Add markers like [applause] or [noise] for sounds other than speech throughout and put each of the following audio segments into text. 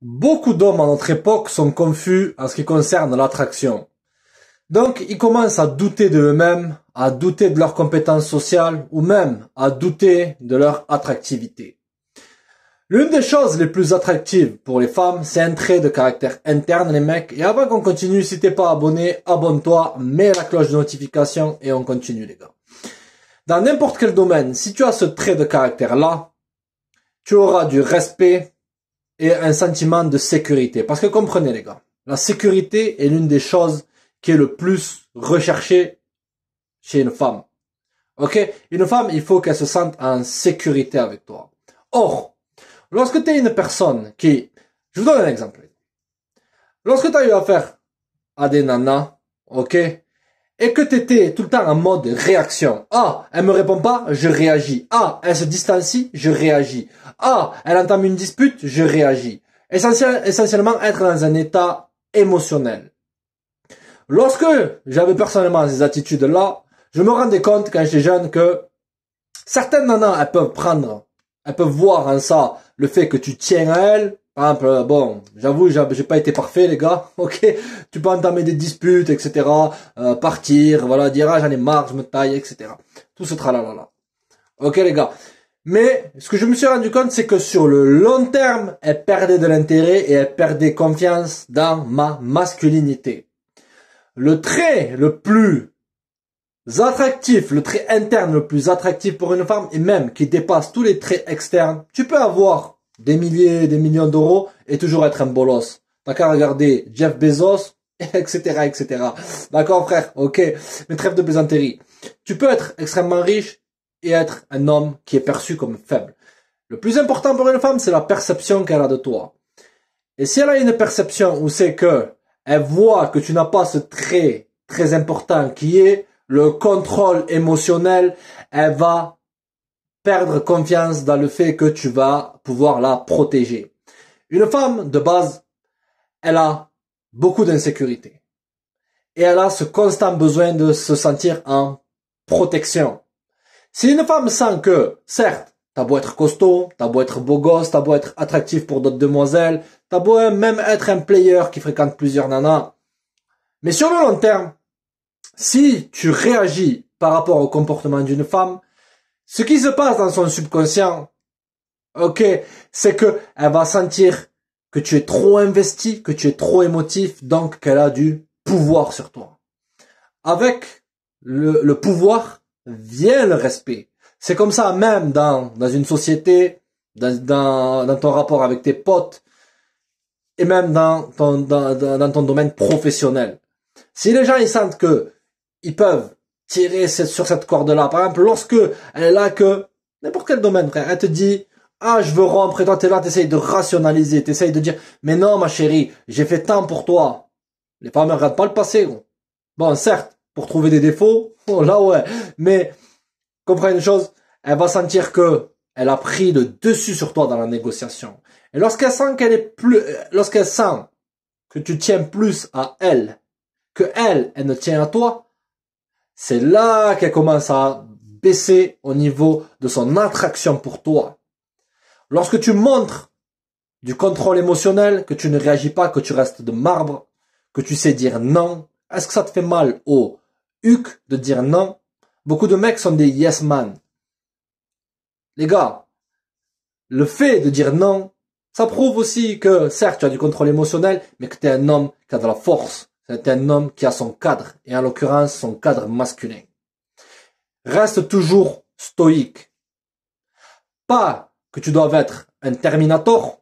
Beaucoup d'hommes à notre époque sont confus en ce qui concerne l'attraction. Donc ils commencent à douter de eux-mêmes, à douter de leurs compétences sociales ou même à douter de leur attractivité. L'une des choses les plus attractives pour les femmes, c'est un trait de caractère interne les mecs. Et avant qu'on continue, si t'es pas abonné, abonne-toi, mets la cloche de notification et on continue les gars. Dans n'importe quel domaine, si tu as ce trait de caractère là, tu auras du respect, et un sentiment de sécurité. Parce que comprenez les gars, la sécurité est l'une des choses qui est le plus recherchée chez une femme. Ok Une femme, il faut qu'elle se sente en sécurité avec toi. Or, lorsque tu es une personne qui... Je vous donne un exemple. Lorsque tu as eu affaire à des nanas, ok et que tu étais tout le temps en mode réaction. Ah, elle me répond pas, je réagis. Ah, elle se distancie, je réagis. Ah, elle entame une dispute, je réagis. essentiellement être dans un état émotionnel. Lorsque j'avais personnellement ces attitudes-là, je me rendais compte quand j'étais jeune que certaines nanas, elles peuvent prendre, elles peuvent voir en ça le fait que tu tiens à elles, ah, bah, bon, j'avoue, j'ai pas été parfait, les gars. [laughs] Ok, tu peux entamer des disputes, etc. Euh, partir, voilà, dire ah j'en ai marre, je me taille, etc. Tout ce tralala. Ok, les gars. Mais ce que je me suis rendu compte, c'est que sur le long terme, elle perdait de l'intérêt et elle perdait confiance dans ma masculinité. Le trait le plus attractif, le trait interne le plus attractif pour une femme, et même qui dépasse tous les traits externes, tu peux avoir des milliers des millions d'euros et toujours être un bolos. D'accord regarder Jeff Bezos, etc., [laughs] etc. D'accord, frère Ok. Mais trêve de plaisanterie. Tu peux être extrêmement riche et être un homme qui est perçu comme faible. Le plus important pour une femme, c'est la perception qu'elle a de toi. Et si elle a une perception où c'est que elle voit que tu n'as pas ce trait très important qui est le contrôle émotionnel, elle va perdre confiance dans le fait que tu vas pouvoir la protéger. Une femme, de base, elle a beaucoup d'insécurité. Et elle a ce constant besoin de se sentir en protection. Si une femme sent que, certes, t'as beau être costaud, t'as beau être beau gosse, t'as beau être attractif pour d'autres demoiselles, t'as beau même être un player qui fréquente plusieurs nanas, mais sur le long terme, si tu réagis par rapport au comportement d'une femme, ce qui se passe dans son subconscient, ok, c'est que elle va sentir que tu es trop investi, que tu es trop émotif, donc qu'elle a du pouvoir sur toi. Avec le, pouvoir vient le respect. C'est comme ça même dans, une société, dans, ton rapport avec tes potes, et même dans ton, dans, dans ton domaine professionnel. Si les gens ils sentent que ils peuvent tirer sur cette corde-là. Par exemple, lorsque elle là que, n'importe quel domaine, frère, elle te dit, ah, je veux rompre, et toi, t'es là, t'essayes de rationaliser, t'essayes de dire, mais non, ma chérie, j'ai fait tant pour toi. Les femmes ne regardent pas le passé, Bon, certes, pour trouver des défauts, [laughs] là, ouais. Mais, comprends une chose, elle va sentir que elle a pris le dessus sur toi dans la négociation. Et lorsqu'elle sent qu'elle est plus, euh, lorsqu'elle sent que tu tiens plus à elle, que elle, elle ne tient à toi, c'est là qu'elle commence à baisser au niveau de son attraction pour toi. Lorsque tu montres du contrôle émotionnel, que tu ne réagis pas, que tu restes de marbre, que tu sais dire non, est-ce que ça te fait mal au huc de dire non Beaucoup de mecs sont des yes man. Les gars, le fait de dire non, ça prouve aussi que certes tu as du contrôle émotionnel, mais que tu es un homme qui a de la force, c'est un homme qui a son cadre, et en l'occurrence son cadre masculin. Reste toujours stoïque. Pas que tu dois être un terminator,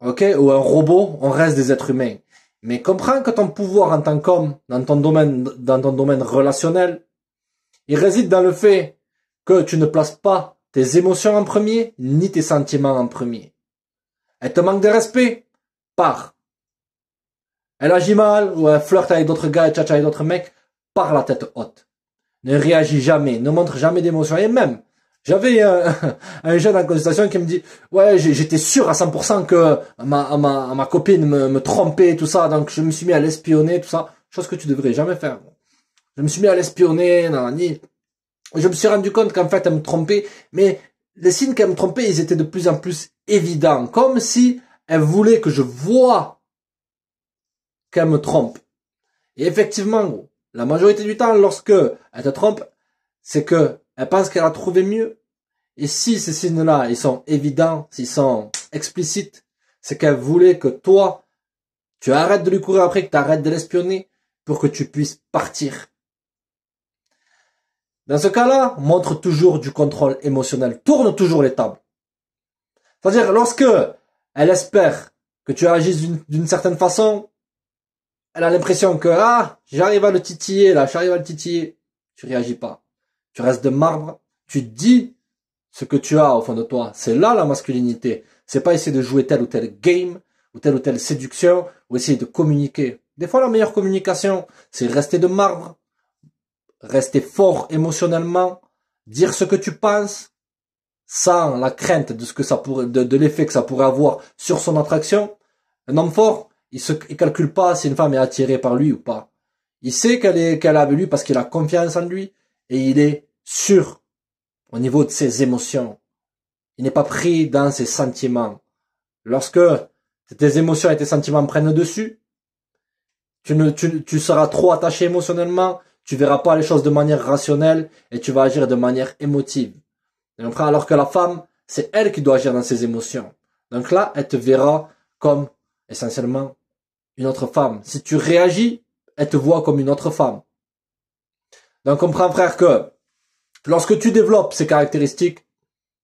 ok, ou un robot, on reste des êtres humains. Mais comprends que ton pouvoir en tant qu'homme, dans ton domaine, dans ton domaine relationnel, il réside dans le fait que tu ne places pas tes émotions en premier, ni tes sentiments en premier. Elle te manque de respect? Pars. Elle agit mal ou elle flirte avec d'autres gars et avec d'autres mecs par la tête haute. Ne réagit jamais, ne montre jamais d'émotion. Et même, j'avais euh, [laughs] un, jeune en consultation qui me dit ouais j'étais sûr à 100% que ma, ma, ma copine me, me, trompait tout ça donc je me suis mis à l'espionner tout ça chose que tu devrais jamais faire je me suis mis à l'espionner ni, je me suis rendu compte qu'en fait elle me trompait mais les signes qu'elle me trompait ils étaient de plus en plus évidents comme si elle voulait que je voie me trompe. Et effectivement, la majorité du temps, lorsque elle te trompe, c'est que elle pense qu'elle a trouvé mieux. Et si ces signes-là, ils sont évidents, s'ils sont explicites, c'est qu'elle voulait que toi, tu arrêtes de lui courir après, que tu arrêtes de l'espionner pour que tu puisses partir. Dans ce cas-là, montre toujours du contrôle émotionnel, tourne toujours les tables. C'est-à-dire, lorsque elle espère que tu agisses d'une certaine façon, elle a l'impression que ah, j'arrive à le titiller là, j'arrive à le titiller, tu réagis pas. Tu restes de marbre, tu dis ce que tu as au fond de toi. C'est là la masculinité. C'est pas essayer de jouer tel ou tel game ou telle ou telle séduction ou essayer de communiquer. Des fois la meilleure communication, c'est rester de marbre, rester fort émotionnellement, dire ce que tu penses sans la crainte de ce que ça pourrait de l'effet que ça pourrait avoir sur son attraction. Un homme fort, il se, il calcule pas si une femme est attirée par lui ou pas. Il sait qu'elle est, qu'elle a lui parce qu'il a confiance en lui et il est sûr au niveau de ses émotions. Il n'est pas pris dans ses sentiments. Lorsque tes émotions et tes sentiments prennent le dessus, tu ne, tu, tu seras trop attaché émotionnellement, tu verras pas les choses de manière rationnelle et tu vas agir de manière émotive. Alors que la femme, c'est elle qui doit agir dans ses émotions. Donc là, elle te verra comme essentiellement une autre femme. Si tu réagis, elle te voit comme une autre femme. Donc comprends frère que lorsque tu développes ces caractéristiques,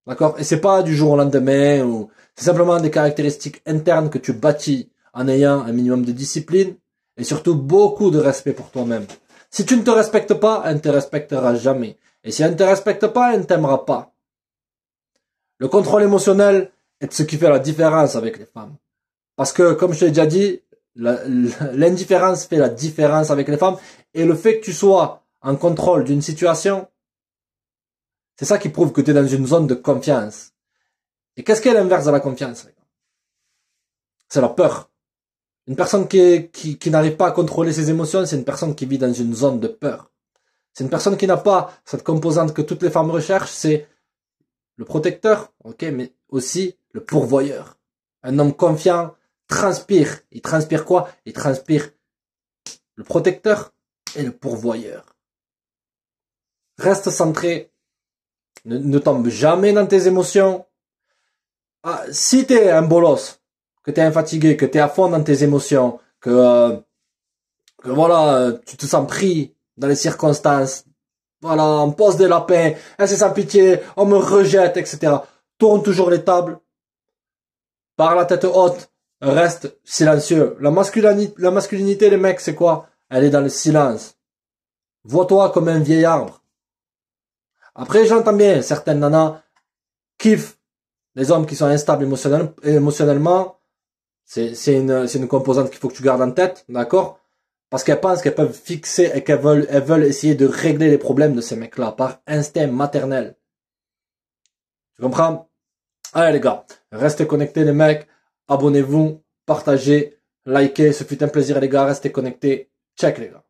d'accord, et c'est pas du jour au lendemain ou c'est simplement des caractéristiques internes que tu bâtis en ayant un minimum de discipline et surtout beaucoup de respect pour toi-même. Si tu ne te respectes pas, elle ne te respectera jamais. Et si elle ne te respecte pas, elle ne t'aimera pas. Le contrôle émotionnel est ce qui fait la différence avec les femmes. Parce que, comme je l'ai déjà dit, [laughs] l'indifférence fait la différence avec les femmes et le fait que tu sois en contrôle d'une situation, c'est ça qui prouve que tu es dans une zone de confiance. Et qu'est-ce qu'est l'inverse de la confiance C'est la peur. Une personne qui, qui, qui n'arrive pas à contrôler ses émotions, c'est une personne qui vit dans une zone de peur. C'est une personne qui n'a pas cette composante que toutes les femmes recherchent, c'est le protecteur, ok, mais aussi le pourvoyeur. Un homme confiant transpire. Il transpire quoi Il transpire le protecteur et le pourvoyeur. Reste centré. Ne, tombe jamais dans tes émotions. Ah, si t'es un bolos, que t'es un fatigué, que t'es à fond dans tes émotions, que, euh, voilà, tu te sens pris dans les circonstances, voilà, on pose des lapins, hein, c'est sans pitié, on me rejette, etc. Tourne toujours les tables, par la tête haute, reste silencieux. La masculinité, la masculinité les mecs, c'est quoi Elle est dans le silence. Vois-toi comme un vieil arbre. Après, j'entends bien certaines nanas kiffent les hommes qui sont instables émotionnellement. C'est une, une composante qu'il faut que tu gardes en tête, d'accord Parce qu'elles pensent qu'elles peuvent fixer et qu'elles veulent, elles veulent essayer de régler les problèmes de ces mecs-là par instinct maternel. Tu comprends Allez les gars, restez connectés les mecs. Abonnez-vous, partagez, likez. Ce fut un plaisir les gars, restez connectés. Check les gars.